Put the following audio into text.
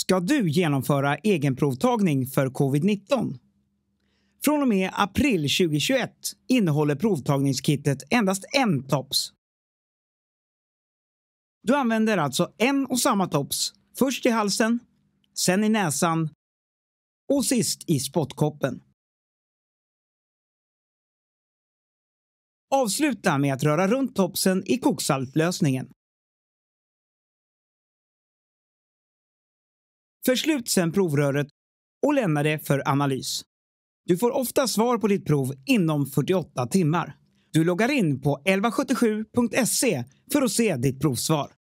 ska du genomföra egenprovtagning för covid-19. Från och med april 2021 innehåller provtagningskittet endast en tops. Du använder alltså en och samma tops, först i halsen, sen i näsan och sist i spottkoppen. Avsluta med att röra runt topsen i koksaltlösningen. Förslut sedan provröret och lämna det för analys. Du får ofta svar på ditt prov inom 48 timmar. Du loggar in på 1177.se för att se ditt provsvar.